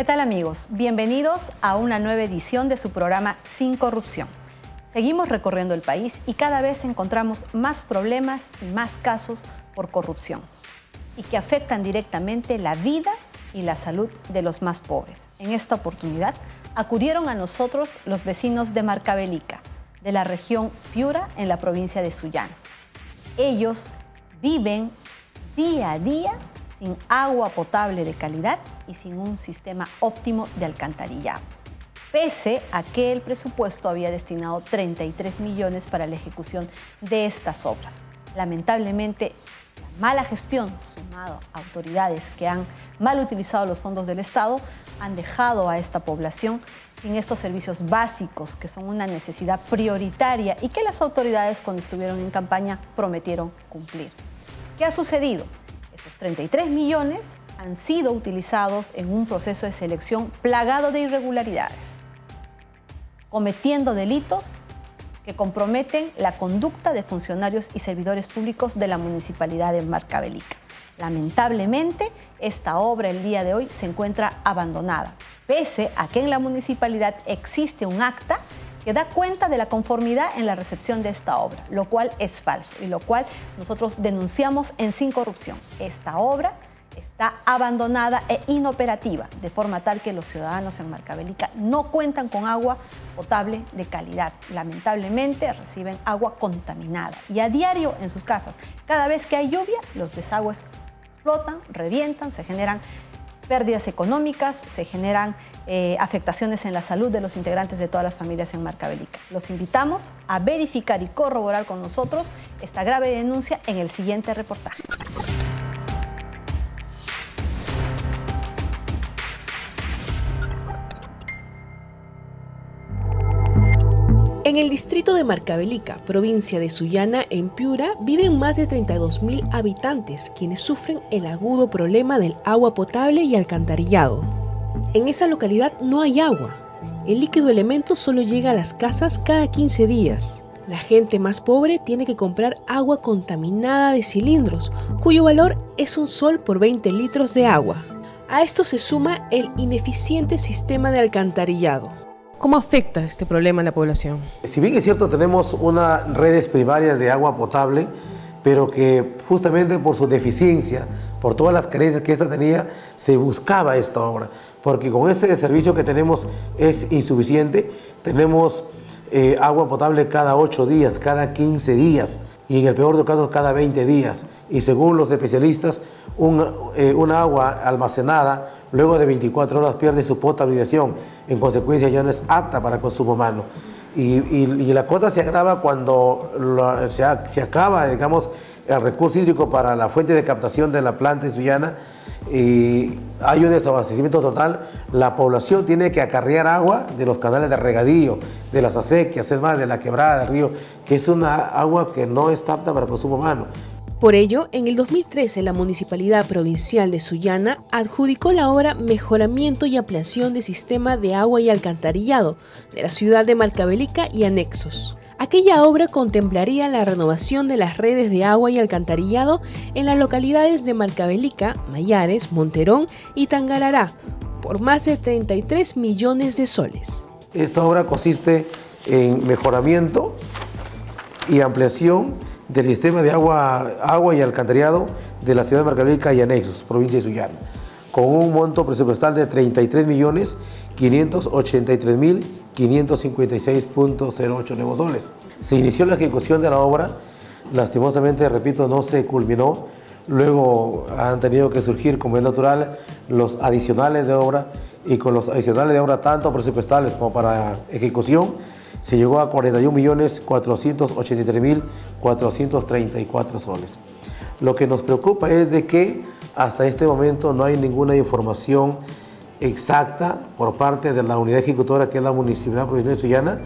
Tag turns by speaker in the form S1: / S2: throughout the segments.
S1: ¿Qué tal amigos? Bienvenidos a una nueva edición de su programa Sin Corrupción. Seguimos recorriendo el país y cada vez encontramos más problemas y más casos por corrupción y que afectan directamente la vida y la salud de los más pobres. En esta oportunidad acudieron a nosotros los vecinos de Marcavelica, de la región Piura en la provincia de Sullana. Ellos viven día a día sin agua potable de calidad y sin un sistema óptimo de alcantarillado. Pese a que el presupuesto había destinado 33 millones para la ejecución de estas obras. Lamentablemente, la mala gestión, sumado a autoridades que han mal utilizado los fondos del Estado, han dejado a esta población sin estos servicios básicos que son una necesidad prioritaria y que las autoridades cuando estuvieron en campaña prometieron cumplir. ¿Qué ha sucedido? Los 33 millones han sido utilizados en un proceso de selección plagado de irregularidades, cometiendo delitos que comprometen la conducta de funcionarios y servidores públicos de la Municipalidad de Marcabelica. Lamentablemente, esta obra el día de hoy se encuentra abandonada, pese a que en la municipalidad existe un acta que da cuenta de la conformidad en la recepción de esta obra, lo cual es falso y lo cual nosotros denunciamos en Sin Corrupción. Esta obra está abandonada e inoperativa, de forma tal que los ciudadanos en Marcabelica no cuentan con agua potable de calidad. Lamentablemente reciben agua contaminada y a diario en sus casas, cada vez que hay lluvia, los desagües explotan, revientan, se generan pérdidas económicas, se generan eh, afectaciones en la salud de los integrantes de todas las familias en Marcabelica. Los invitamos a verificar y corroborar con nosotros esta grave denuncia en el siguiente reportaje.
S2: En el distrito de Marcavelica, provincia de Sullana, en Piura, viven más de 32.000 habitantes, quienes sufren el agudo problema del agua potable y alcantarillado. En esa localidad no hay agua. El líquido elemento solo llega a las casas cada 15 días. La gente más pobre tiene que comprar agua contaminada de cilindros, cuyo valor es un sol por 20 litros de agua. A esto se suma el ineficiente sistema de alcantarillado. ¿Cómo afecta este problema a la población?
S3: Si bien es cierto, tenemos unas redes primarias de agua potable, pero que justamente por su deficiencia, por todas las carencias que esta tenía, se buscaba esta obra. Porque con este servicio que tenemos es insuficiente, tenemos eh, agua potable cada 8 días, cada 15 días y en el peor de los casos cada 20 días. Y según los especialistas, un, eh, una agua almacenada Luego de 24 horas pierde su potabilización, en consecuencia ya no es apta para consumo humano. Y, la cosa se agrava cuando se, acaba, digamos, el recurso hídrico para la fuente de captación de la planta en y hay un desabastecimiento total. La población tiene que acarrear agua de los canales de regadío, de las acequias, es más, de la quebrada del río, que es una agua que no está apta para consumo humano.
S2: Por ello, en el 2013 la Municipalidad Provincial de Sullana adjudicó la obra Mejoramiento y Ampliación de Sistema de Agua y Alcantarillado de la ciudad de Marcavelica y anexos. Aquella obra contemplaría la renovación de las redes de agua y alcantarillado en las localidades de Marcavelica, Mayares, Monterón y Tangarará por más de 33 millones de soles.
S3: Esta obra consiste en mejoramiento y ampliación del sistema de agua, agua y alcantarillado de la ciudad de Marcalica y anexos, provincia de Suyán, con un monto presupuestal de 33.583.556.08 nuevos soles. Se inició la ejecución de la obra, lastimosamente, repito, no se culminó. Luego han tenido que surgir, como es natural, los adicionales de obra y con los adicionales de obra, tanto presupuestales como para ejecución, se llegó a 41.483.434 soles. Lo que nos preocupa es de que hasta este momento no hay ninguna información exacta por parte de la unidad ejecutora que es la Municipalidad Provincial de Sullana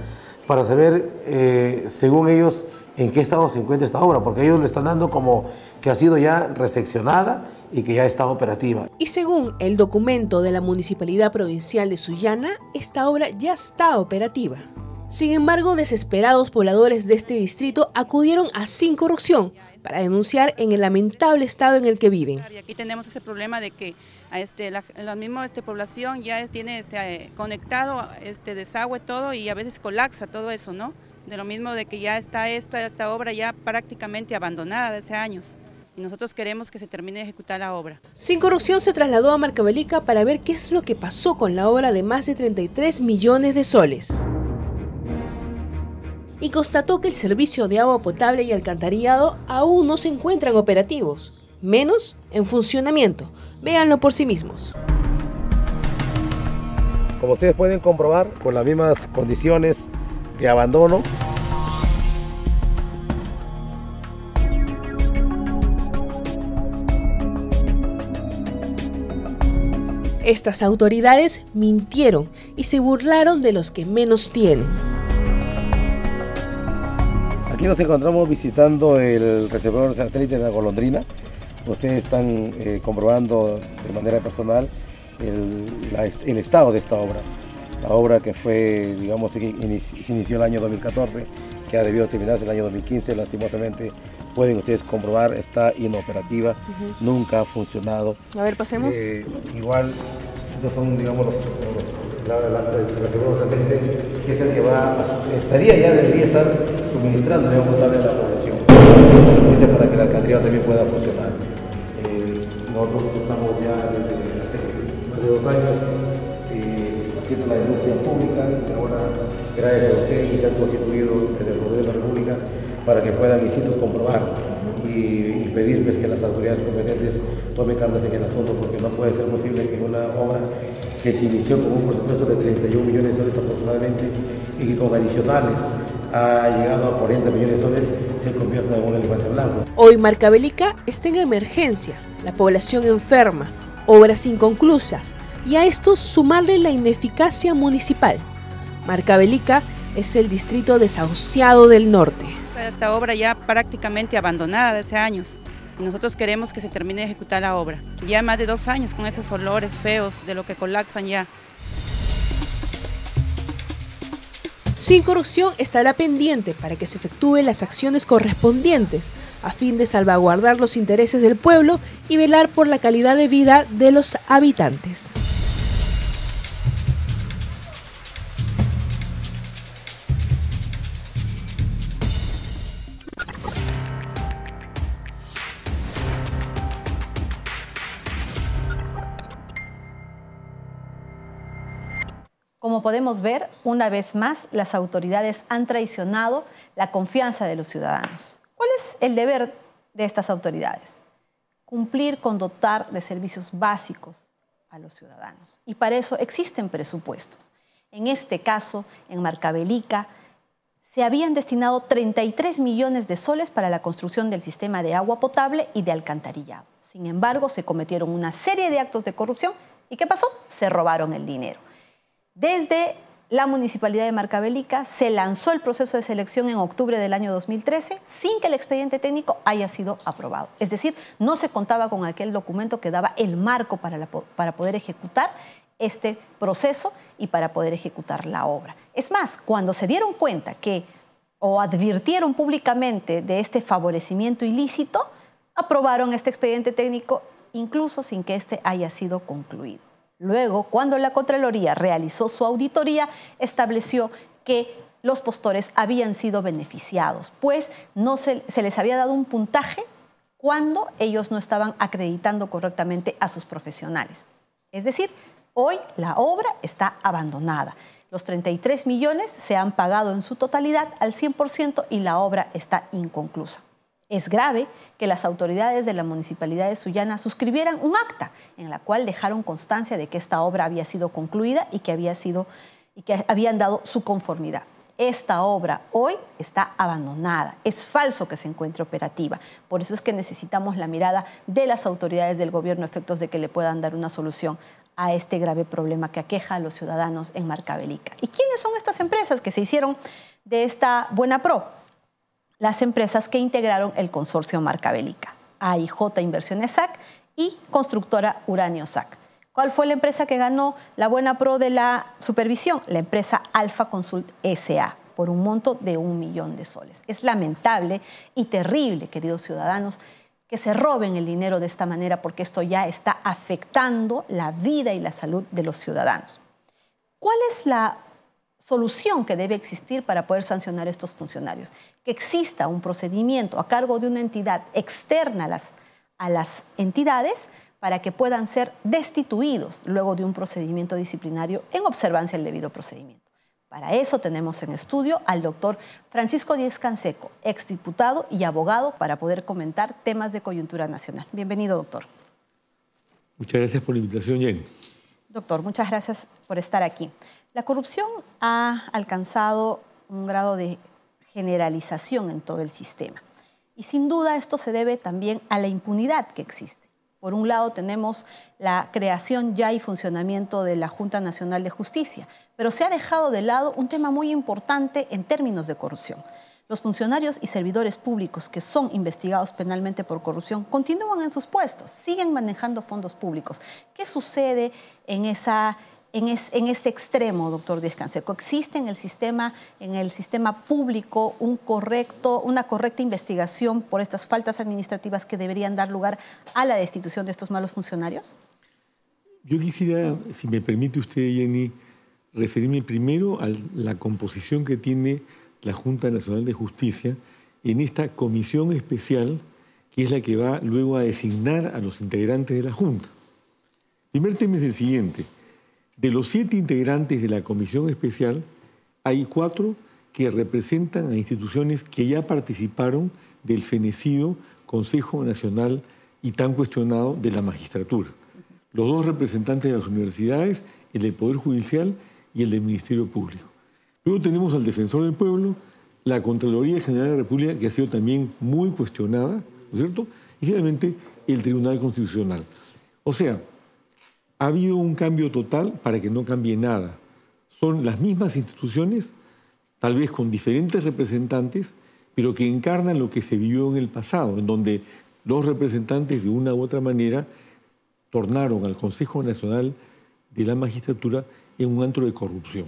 S3: para saber, eh, según ellos, en qué estado se encuentra esta obra, porque ellos le están dando como que ha sido ya reseccionada y que ya está operativa.
S2: Y según el documento de la Municipalidad Provincial de Sullana, esta obra ya está operativa. Sin embargo, desesperados pobladores de este distrito acudieron a Sin Corrupción para denunciar en el lamentable estado en el que viven. Aquí tenemos ese problema de que este, la, misma este, población ya tiene este, eh, conectado este desagüe todo y a veces colapsa todo eso, ¿no? De lo mismo de que ya está esta, obra ya prácticamente abandonada de hace años y nosotros queremos que se termine de ejecutar la obra. Sin Corrupción se trasladó a Marcabelica para ver qué es lo que pasó con la obra de más de 33 millones de soles y constató que el servicio de agua potable y alcantarillado aún no se encuentran operativos, menos en funcionamiento. Véanlo por sí mismos.
S3: Como ustedes pueden comprobar, con las mismas condiciones de abandono,
S2: Estas autoridades mintieron y se burlaron de los que menos tienen
S3: nos encontramos visitando el receptor satélite de la golondrina. Ustedes están eh, comprobando de manera personal el, estado de esta obra. La obra que fue, digamos, se inició el año 2014, que ha debido terminarse el año 2015, lastimosamente pueden ustedes comprobar, está inoperativa, nunca ha funcionado. A ver, pasemos. Eh, igual, estos son, digamos, los la, seguro de que es el que va estaría ya, debería estar suministrando, debemos a la población. para que la alcaldía también pueda funcionar. Eh, nosotros estamos ya desde hace más de dos años eh, haciendo la denuncia pública y ahora, gracias a ustedes, y han constituido desde el Poder de la República para que puedan visitos comprobar y, pedirles pues, que las autoridades competentes tomen cartas en el asunto porque no puede ser posible que una obra que se inició con un presupuesto de 31 millones de dólares aproximadamente y que con adicionales ha llegado a 40 millones de dólares se convierte en un elefante blanco.
S2: Hoy Marcabelica está en emergencia, la población enferma, obras inconclusas y a esto sumarle la ineficacia municipal. Marcabelica es el distrito desahuciado del norte. Esta obra ya prácticamente abandonada desde hace años. Nosotros queremos que se termine de ejecutar la obra. Ya más de dos años con esos olores feos de lo que colapsan ya. Sin corrupción estará pendiente para que se efectúen las acciones correspondientes a fin de salvaguardar los intereses del pueblo y velar por la calidad de vida de los habitantes.
S1: Como podemos ver, una vez más, las autoridades han traicionado la confianza de los ciudadanos. ¿Cuál es el deber de estas autoridades? Cumplir con dotar de servicios básicos a los ciudadanos. Y para eso existen presupuestos. En este caso, en Marcabelica, se habían destinado 33 millones de soles para la construcción del sistema de agua potable y de alcantarillado. Sin embargo, se cometieron una serie de actos de corrupción y ¿qué pasó? Se robaron el dinero. Desde la Municipalidad de Marcabelica se lanzó el proceso de selección en octubre del año 2013 sin que el expediente técnico haya sido aprobado. Es decir, no se contaba con aquel documento que daba el marco para, para poder ejecutar este proceso y para poder ejecutar la obra. Es más, cuando se dieron cuenta que o advirtieron públicamente de este favorecimiento ilícito, aprobaron este expediente técnico incluso sin que este haya sido concluido. Luego, cuando la Contraloría realizó su auditoría, estableció que los postores habían sido beneficiados, pues no se, se les había dado un puntaje cuando ellos no estaban acreditando correctamente a sus profesionales. Es decir, hoy la obra está abandonada. Los 33 millones se han pagado en su totalidad al 100% y la obra está inconclusa. Es grave que las autoridades de la municipalidad de Sullana suscribieran un acta en la cual dejaron constancia de que esta obra había sido concluida y que, había sido, y que habían dado su conformidad. Esta obra hoy está abandonada. Es falso que se encuentre operativa. Por eso es que necesitamos la mirada de las autoridades del gobierno a efectos de que le puedan dar una solución a este grave problema que aqueja a los ciudadanos en Marcabelica. ¿Y quiénes son estas empresas que se hicieron de esta buena pro? las empresas que integraron el consorcio Marca Bélica, AIJ Inversiones SAC y Constructora Uranio SAC. ¿Cuál fue la empresa que ganó la buena pro de la supervisión? La empresa Alfa Consult SA por un monto de un millón de soles. Es lamentable y terrible, queridos ciudadanos, que se roben el dinero de esta manera porque esto ya está afectando la vida y la salud de los ciudadanos. ¿Cuál es la solución que debe existir para poder sancionar a estos funcionarios. Que exista un procedimiento a cargo de una entidad externa a las, entidades para que puedan ser destituidos luego de un procedimiento disciplinario en observancia del debido procedimiento. Para eso tenemos en estudio al doctor Francisco Díez Canseco, exdiputado y abogado, para poder comentar temas de coyuntura nacional. Bienvenido, doctor.
S4: Muchas gracias por la invitación, Jenny.
S1: Doctor, muchas gracias por estar aquí. La corrupción ha alcanzado un grado de generalización en todo el sistema. Y sin duda esto se debe también a la impunidad que existe. Por un lado tenemos la creación ya y funcionamiento de la Junta Nacional de Justicia, pero se ha dejado de lado un tema muy importante en términos de corrupción. Los funcionarios y servidores públicos que son investigados penalmente por corrupción continúan en sus puestos, siguen manejando fondos públicos. ¿Qué sucede en esa en, este extremo, doctor Díaz Canseco? ¿Existe en el, sistema, en el sistema público una correcta investigación por estas faltas administrativas que deberían dar lugar a la destitución de estos malos funcionarios?
S4: Yo quisiera, si me permite usted, Jenny, referirme primero a la composición que tiene la Junta Nacional de Justicia en esta comisión especial que es la que va luego a designar a los integrantes de la Junta. El primer tema es el siguiente. De los siete integrantes de la comisión especial, hay cuatro que representan a instituciones que ya participaron del fenecido Consejo Nacional y tan cuestionado de la magistratura. Los dos representantes de las universidades, el del Poder Judicial y el del Ministerio Público. Luego tenemos al Defensor del Pueblo, la Contraloría General de la República, que ha sido también muy cuestionada, ¿no es cierto? Y finalmente el Tribunal Constitucional. O sea, ha habido un cambio total para que no cambie nada. Son las mismas instituciones, tal vez con diferentes representantes, pero que encarnan lo que se vivió en el pasado, en donde los representantes de una u otra manera tornaron al Consejo Nacional de la Magistratura en un antro de corrupción.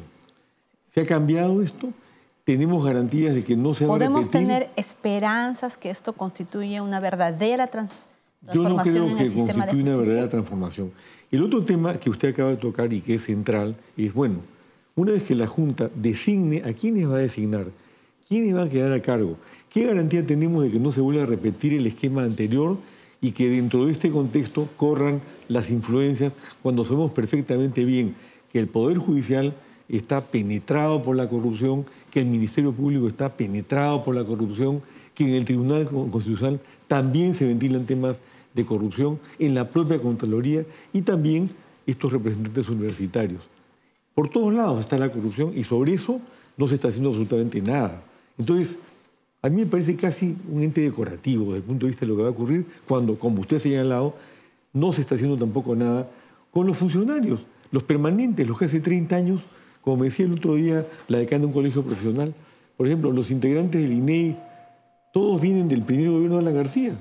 S4: ¿Se ha cambiado esto? tenemos garantías de que no se va a ¿Podemos tener
S1: esperanzas que esto constituya una verdadera
S4: transformación en el sistema de justicia? Yo no creo que justicia? una verdadera transformación. El otro tema que usted acaba de tocar y que es central es, bueno, una vez que la Junta designe a quiénes va a designar, quiénes van a quedar a cargo, ¿qué garantía tenemos de que no se vuelva a repetir el esquema anterior y que dentro de este contexto corran las influencias cuando sabemos perfectamente bien que el Poder Judicial está penetrado por la corrupción, que el Ministerio Público está penetrado por la corrupción, que en el Tribunal Constitucional también se ventilan temas de corrupción en la propia Contraloría y también estos representantes universitarios. Por todos lados está la corrupción y sobre eso no se está haciendo absolutamente nada. Entonces, a mí me parece casi un ente decorativo desde el punto de vista de lo que va a ocurrir cuando, como usted ha señalado, no se está haciendo tampoco nada con los funcionarios, los permanentes, los que hace 30 años, como decía el otro día la decana de un colegio profesional, por ejemplo, los integrantes del INEI, e todos vienen del primer gobierno de la García.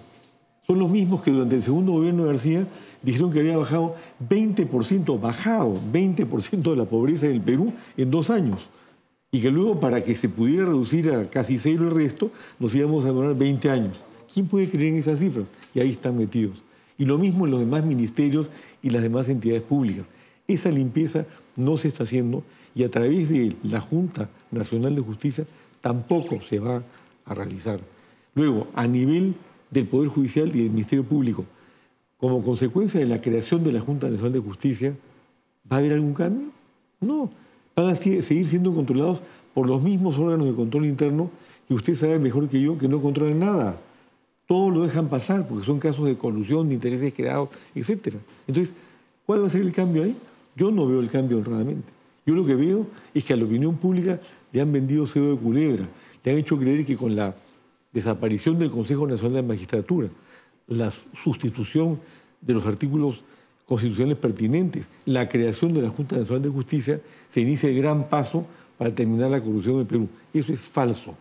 S4: Son los mismos que durante el segundo gobierno de García dijeron que había bajado 20%, bajado 20% de la pobreza del Perú en dos años. Y que luego para que se pudiera reducir a casi cero el resto, nos íbamos a demorar 20 años. ¿Quién puede creer en esas cifras? Y ahí están metidos. Y lo mismo en los demás ministerios y las demás entidades públicas. Esa limpieza no se está haciendo y a través de la Junta Nacional de Justicia tampoco se va a realizar. Luego, a nivel del Poder Judicial y del Ministerio Público, como consecuencia de la creación de la Junta Nacional de Justicia, ¿va a haber algún cambio? No. Van a seguir siendo controlados por los mismos órganos de control interno que usted sabe mejor que yo que no controlan nada. Todo lo dejan pasar porque son casos de corrupción, de intereses creados, etc. Entonces, ¿cuál va a ser el cambio ahí? Yo no veo el cambio honradamente. Yo lo que veo es que a la opinión pública le han vendido cedo de culebra. Le han hecho creer que con la desaparición del Consejo Nacional de Magistratura, la sustitución de los artículos constitucionales pertinentes, la creación de la Junta Nacional de Justicia, se inicia el gran paso para terminar la corrupción en Perú. Eso es falso,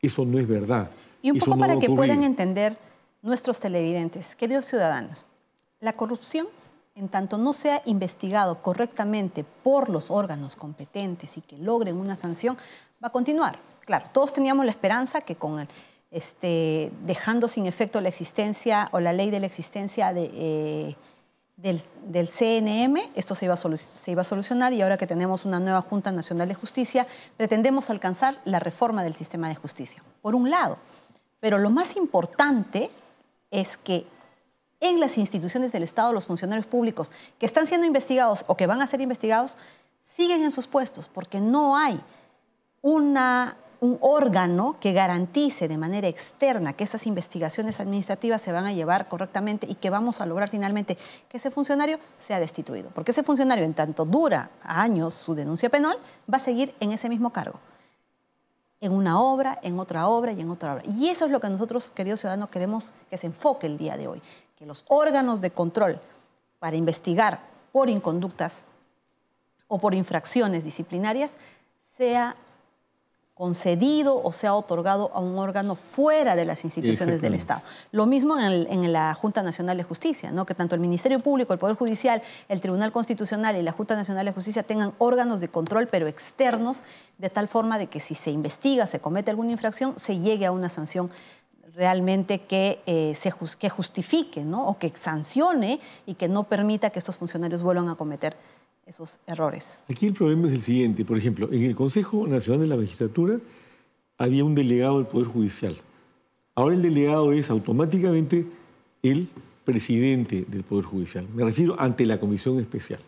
S4: eso no es verdad. Y un poco para que puedan
S1: entender nuestros televidentes, queridos ciudadanos, la corrupción, en tanto no sea investigado correctamente por los órganos competentes y que logren una sanción, va a continuar. Claro, todos teníamos la esperanza que con el este, dejando sin efecto la existencia o la ley de la existencia de, eh, del, CNM. Esto se iba, se iba a solucionar y ahora que tenemos una nueva Junta Nacional de Justicia, pretendemos alcanzar la reforma del sistema de justicia, por un lado. Pero lo más importante es que en las instituciones del Estado los funcionarios públicos que están siendo investigados o que van a ser investigados siguen en sus puestos porque no hay una un órgano que garantice de manera externa que esas investigaciones administrativas se van a llevar correctamente y que vamos a lograr finalmente que ese funcionario sea destituido. Porque ese funcionario, en tanto dura años su denuncia penal, va a seguir en ese mismo cargo en una obra, en otra obra y en otra obra. Y eso es lo que nosotros, queridos ciudadanos, queremos que se enfoque el día de hoy, que los órganos de control para investigar por inconductas o por infracciones disciplinarias sea concedido o sea otorgado a un órgano fuera de las instituciones del Estado. Lo mismo en, la Junta Nacional de Justicia, ¿no? que tanto el Ministerio Público, el Poder Judicial, el Tribunal Constitucional y la Junta Nacional de Justicia tengan órganos de control, pero externos, de tal forma de que si se investiga, se comete alguna infracción, se llegue a una sanción realmente que, eh, justifique o que sancione y que no permita que estos funcionarios vuelvan a cometer
S4: esos Aquí el problema es el siguiente. Por ejemplo, en el Consejo Nacional de la Magistratura había un delegado del Poder Judicial. Ahora el delegado es automáticamente el presidente del Poder Judicial. Me refiero ante la Comisión Especial.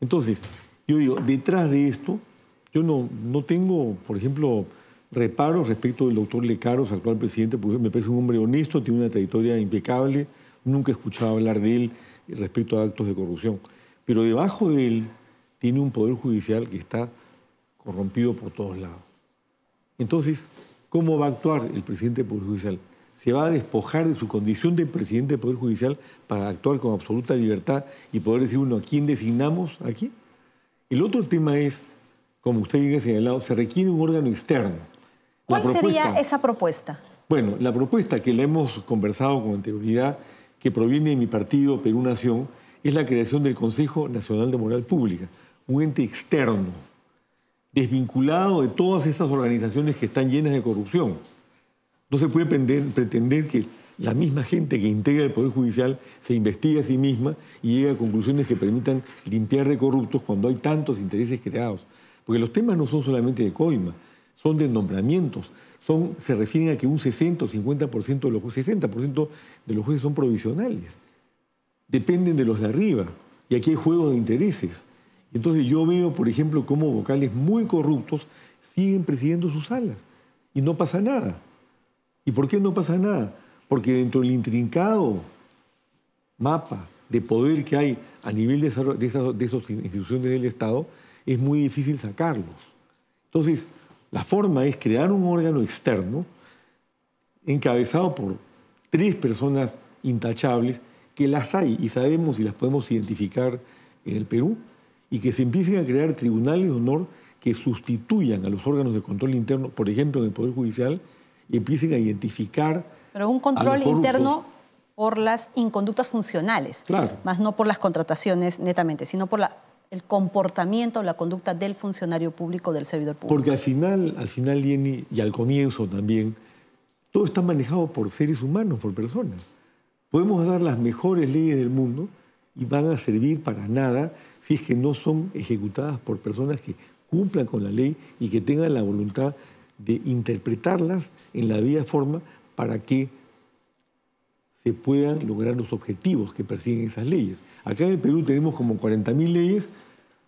S4: Entonces, yo digo, detrás de esto, yo no, no tengo, por ejemplo, reparos respecto del doctor Lecaros, actual presidente, porque me parece un hombre honesto, tiene una trayectoria impecable, nunca he escuchado hablar de él respecto a actos de corrupción. Pero debajo de él tiene un poder judicial que está corrompido por todos lados. Entonces, ¿cómo va a actuar el presidente del Poder Judicial? Se va a despojar de su condición de presidente del Poder Judicial para actuar con absoluta libertad y poder decir, uno, ¿a quién designamos aquí? El otro tema es, como usted bien ha señalado, se requiere un órgano externo. ¿Cuál sería
S1: esa propuesta?
S4: Bueno, la propuesta que le hemos conversado con anterioridad, que proviene de mi partido Perú Nación, es la creación del Consejo Nacional de Moral Pública, un ente externo, desvinculado de todas estas organizaciones que están llenas de corrupción. No se puede pretender, que la misma gente que integra el Poder Judicial se investigue a sí misma y llegue a conclusiones que permitan limpiar de corruptos cuando hay tantos intereses creados. Porque los temas no son solamente de coima, son de nombramientos. se refieren a que un 60 o 50% de los, 60 de los jueces son provisionales dependen de los de arriba. Y aquí hay juegos de intereses. Entonces yo veo, por ejemplo, cómo vocales muy corruptos siguen presidiendo sus salas. Y no pasa nada. ¿Y por qué no pasa nada? Porque dentro del intrincado mapa de poder que hay a nivel de, esas, instituciones del Estado, es muy difícil sacarlos. Entonces, la forma es crear un órgano externo encabezado por tres personas intachables que las hay y sabemos y las podemos identificar en el Perú, y que se empiecen a crear tribunales de honor que sustituyan a los órganos de control interno, por ejemplo, en el Poder Judicial, y empiecen a identificar.
S1: Pero un control interno por las inconductas funcionales, más no por las contrataciones netamente, sino por el comportamiento o la conducta del funcionario público, del servidor público. Porque
S4: al final, al final, y al comienzo también, todo está manejado por seres humanos, por personas. Podemos dar las mejores leyes del mundo y van a servir para nada si es que no son ejecutadas por personas que cumplan con la ley y que tengan la voluntad de interpretarlas en la vía forma para que se puedan lograr los objetivos que persiguen esas leyes. Acá en el Perú tenemos como 40.000 leyes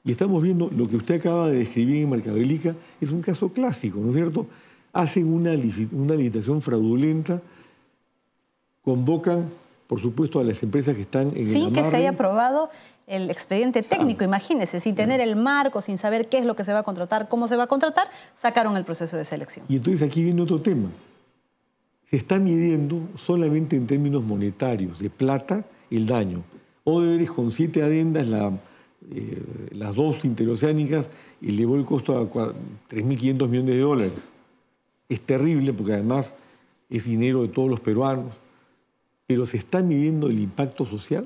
S4: y estamos viendo lo que usted acaba de describir en Marcabélica, es un caso clásico, ¿no es cierto? Hacen una, licitación fraudulenta, convocan por supuesto, a las empresas que están en Sin que se haya
S1: aprobado el expediente técnico, Imagínense ah. imagínese, sin tener el marco, sin saber qué es lo que se va a contratar, cómo se va a contratar, sacaron el proceso de selección.
S4: Y entonces aquí viene otro tema. Se está midiendo solamente en términos monetarios, de plata, el daño. Odebrecht con siete adendas, eh, las dos interoceánicas, elevó el costo a 3.500 millones de dólares. Es terrible porque además es dinero de todos los peruanos pero se está midiendo el impacto social.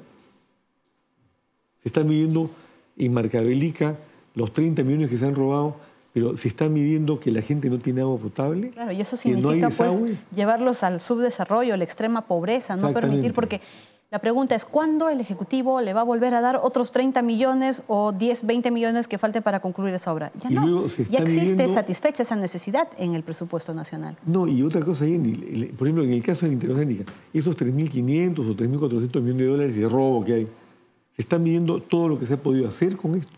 S4: Se está midiendo en Marcabelica los 30 millones que se han robado, pero se está midiendo que la gente no tiene agua potable. Claro,
S1: y eso significa pues llevarlos al subdesarrollo, a la extrema pobreza, no permitir, porque la pregunta es, ¿cuándo el Ejecutivo le va a volver a dar otros 30 millones o 10, 20 millones que falten para concluir esa obra? Ya no, ya existe satisfecha esa necesidad en el presupuesto nacional.
S4: No, y otra cosa, por ejemplo, en el caso de la esos 3.500 o 3.400 millones de dólares de robo que hay, se está midiendo todo lo que se ha podido hacer con esto.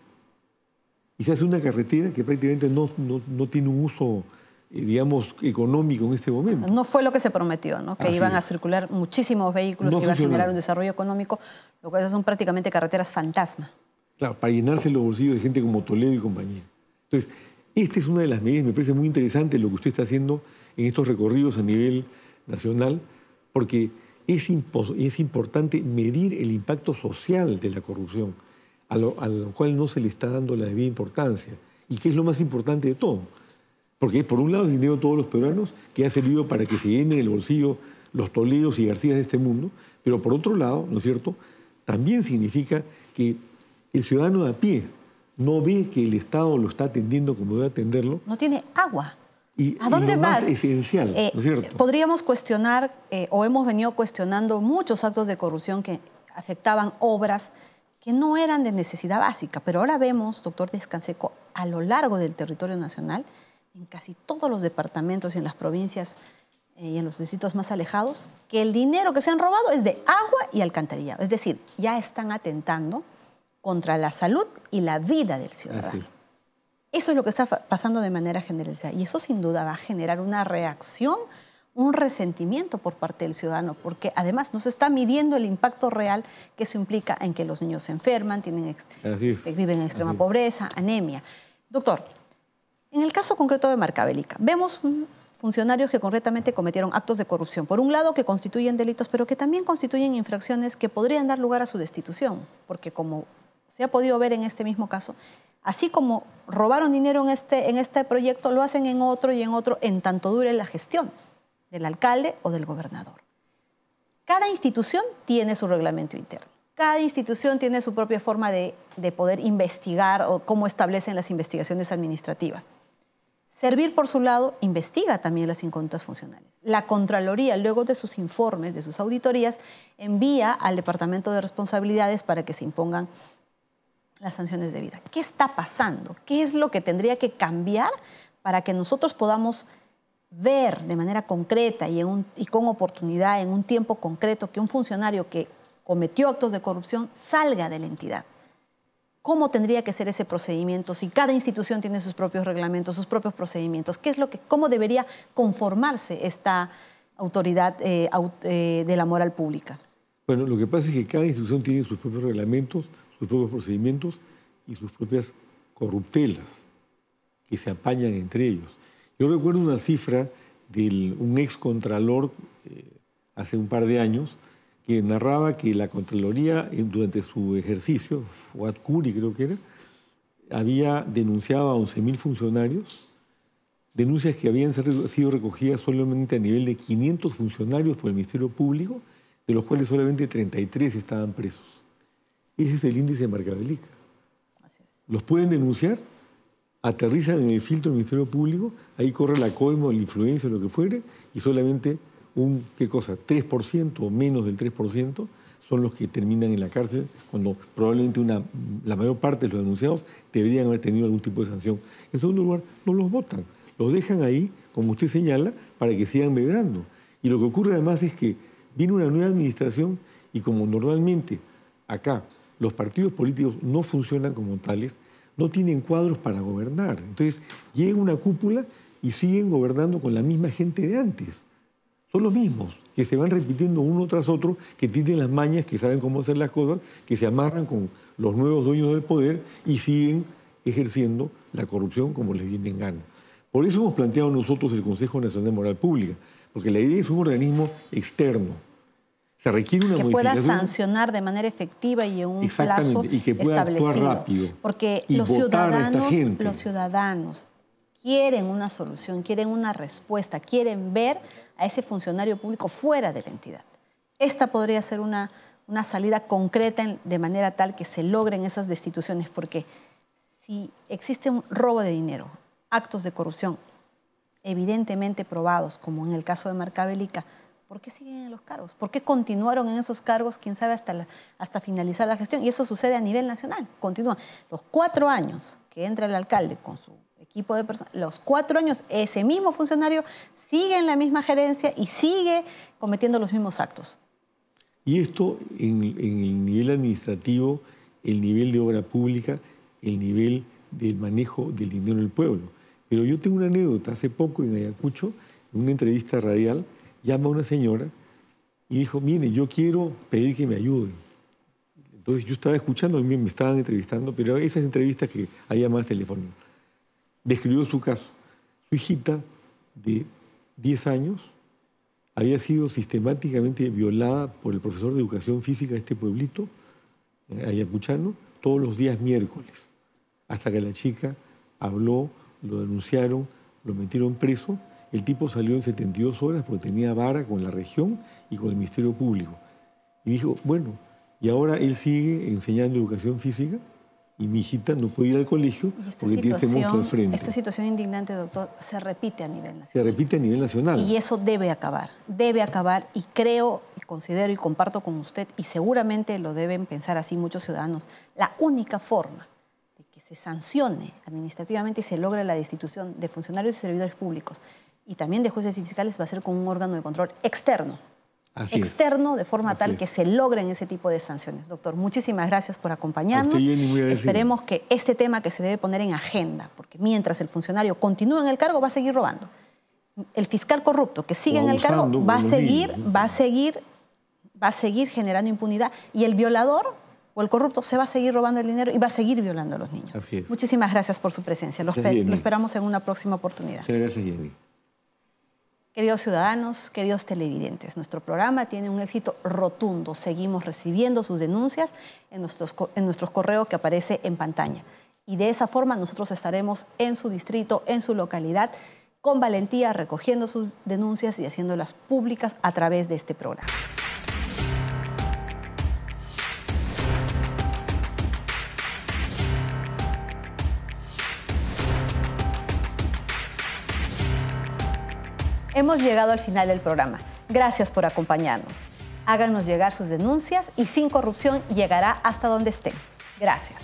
S4: Y se hace una carretera que prácticamente no, no tiene un uso digamos, económico en este momento.
S1: No fue lo que se prometió, ¿no? que iban a circular muchísimos vehículos, que iba a generar un desarrollo económico, lo cual son prácticamente carreteras fantasma.
S4: Claro, para llenarse los bolsillos de gente como Toledo y compañía. Entonces, esta es una de las medidas, me parece muy interesante lo que usted está haciendo en estos recorridos a nivel nacional, porque es, es importante medir el impacto social de la corrupción, a lo cual no se le está dando la debida importancia, y que es lo más importante de todo porque por un lado el dinero de todos los peruanos que ha servido para que se llenen el bolsillo los Toledos y Garcías de este mundo, pero por otro lado, ¿no es cierto?, también significa que el ciudadano de a pie no ve que el Estado lo está atendiendo como debe atenderlo.
S1: No tiene agua.
S4: Y, ¿A dónde Más esencial, eh, ¿no es cierto?
S1: Podríamos cuestionar, eh, o hemos venido cuestionando muchos actos de corrupción que afectaban obras que no eran de necesidad básica, pero ahora vemos, doctor Descanseco, a lo largo del territorio nacional, en casi todos los departamentos y en las provincias eh, y en los distritos más alejados, que el dinero que se han robado es de agua y alcantarillado. Es decir, ya están atentando contra la salud y la vida del ciudadano. Eso es lo que está pasando de manera generalizada. Y eso sin duda va a generar una reacción, un resentimiento por parte del ciudadano, porque además no se está midiendo el impacto real que eso implica en que los niños se enferman, tienen
S4: este,
S1: viven en extrema pobreza, anemia. Doctor, en el caso concreto de Marcavelica vemos funcionarios que concretamente cometieron actos de corrupción, por un lado que constituyen delitos, pero que también constituyen infracciones que podrían dar lugar a su destitución, porque como se ha podido ver en este mismo caso, así como robaron dinero en este, este proyecto, lo hacen en otro y en otro, en tanto dure la gestión del alcalde o del gobernador. Cada institución tiene su reglamento interno. Cada institución tiene su propia forma de poder investigar o cómo establecen las investigaciones administrativas. Servir, por su lado, investiga también las incontas funcionales. La Contraloría, luego de sus informes, de sus auditorías, envía al Departamento de Responsabilidades para que se impongan las sanciones de vida. ¿Qué está pasando? ¿Qué es lo que tendría que cambiar para que nosotros podamos ver de manera concreta y con oportunidad, en un tiempo concreto, que un funcionario que cometió actos de corrupción salga de la entidad? cómo tendría que ser ese procedimiento, si cada institución tiene sus propios reglamentos, sus propios procedimientos, qué es lo que, cómo debería conformarse esta autoridad eh, eh, de la moral
S4: pública. Bueno, lo que pasa es que cada institución tiene sus propios reglamentos, sus propios procedimientos y sus propias corruptelas que se apañan entre ellos. Yo recuerdo una cifra de un ex contralor eh, hace un par de años que narraba que la Contraloría, eh, durante su ejercicio, Fuad Curi creo que era, había denunciado a 11.000 funcionarios, denuncias que habían sido recogidas solamente a nivel de 500 funcionarios por el Ministerio Público, de los cuales solamente 33 estaban presos. Ese es el índice de Marcabelica. Los pueden denunciar, aterrizan en el filtro del Ministerio Público, ahí corre la coima, la influencia, lo que fuere, y solamente un, ¿qué cosa? 3% o menos del 3% son los que terminan en la cárcel cuando probablemente una, la mayor parte de los denunciados deberían haber tenido algún tipo de sanción. En segundo lugar, no los votan, los dejan ahí, como usted señala, para que sigan medrando. Y lo que ocurre además es que viene una nueva administración y como normalmente acá los partidos políticos no funcionan como tales, no tienen cuadros para gobernar. Entonces llega una cúpula y siguen gobernando con la misma gente de antes son los mismos, que se van repitiendo uno tras otro, que tienen las mañas, que saben cómo hacer las cosas, que se amarran con los nuevos dueños del poder y siguen ejerciendo la corrupción como les viene en gana. Por eso hemos planteado nosotros el Consejo Nacional de Moral Pública, porque la idea es un organismo externo. Se requiere una que pueda sancionar
S1: de manera efectiva y en un plazo y que pueda establecido. rápido. Porque los, ciudadanos, los ciudadanos quieren una solución, quieren una respuesta, quieren ver a ese funcionario público fuera de la entidad. Esta podría ser una, una salida concreta de manera tal que se logren esas destituciones, porque si existe un robo de dinero, actos de corrupción evidentemente probados, como en el caso de Marcabelica, ¿por qué siguen en los cargos? ¿Por qué continuaron en esos cargos, quién sabe, hasta, hasta finalizar la gestión? Y eso sucede a nivel nacional, Continúan Los cuatro años que entra el alcalde con su los cuatro años, ese mismo funcionario sigue en la misma gerencia y sigue cometiendo los mismos actos.
S4: Y esto en, el nivel administrativo, el nivel de obra pública, el nivel del manejo del dinero del pueblo. Pero yo tengo una anécdota. Hace poco en Ayacucho, en una entrevista radial, llama a una señora y dijo, mire, yo quiero pedir que me ayuden. Entonces yo estaba escuchando, me estaban entrevistando, pero esas entrevistas que hay llamadas telefónicas describió su caso. Su hijita de 10 años había sido sistemáticamente violada por el profesor de educación física de este pueblito, eh, ayacuchano, todos los días miércoles, hasta que la chica habló, lo denunciaron, lo metieron preso. El tipo salió en 72 horas porque tenía vara con la región y con el Ministerio Público. Y dijo, bueno, y ahora él sigue enseñando educación física y mi hijita no puede ir al colegio porque tiene este monstruo Esta
S1: situación indignante, doctor, se repite a nivel
S4: nacional. Se repite a nivel nacional. Y
S1: eso debe acabar, debe acabar y creo, considero y comparto con usted, y seguramente lo deben pensar así muchos ciudadanos, la única forma de que se sancione administrativamente y se logre la destitución de funcionarios y servidores públicos y también de jueces y fiscales va a ser con un órgano de control externo, externo, de forma tal que se logren ese tipo de sanciones. Doctor, muchísimas gracias por acompañarnos. Esperemos que este tema que se debe poner en agenda, porque mientras el funcionario continúa en el cargo va a seguir robando. El fiscal corrupto que sigue en el cargo va a seguir, va a seguir, va a seguir generando impunidad y el violador o el corrupto se va a seguir robando el dinero y va a seguir violando a los niños. Muchísimas gracias por su presencia. Los, esperamos en una próxima oportunidad.
S4: gracias, Jenny.
S1: Queridos ciudadanos, queridos televidentes, nuestro programa tiene un éxito rotundo. Seguimos recibiendo sus denuncias en nuestro en correos que aparece en pantalla. Y de esa forma nosotros estaremos en su distrito, en su localidad, con valentía recogiendo sus denuncias y haciéndolas públicas a través de este programa. Hemos llegado al final del programa. Gracias por acompañarnos. Háganos llegar sus denuncias y Sin Corrupción llegará hasta donde esté. Gracias.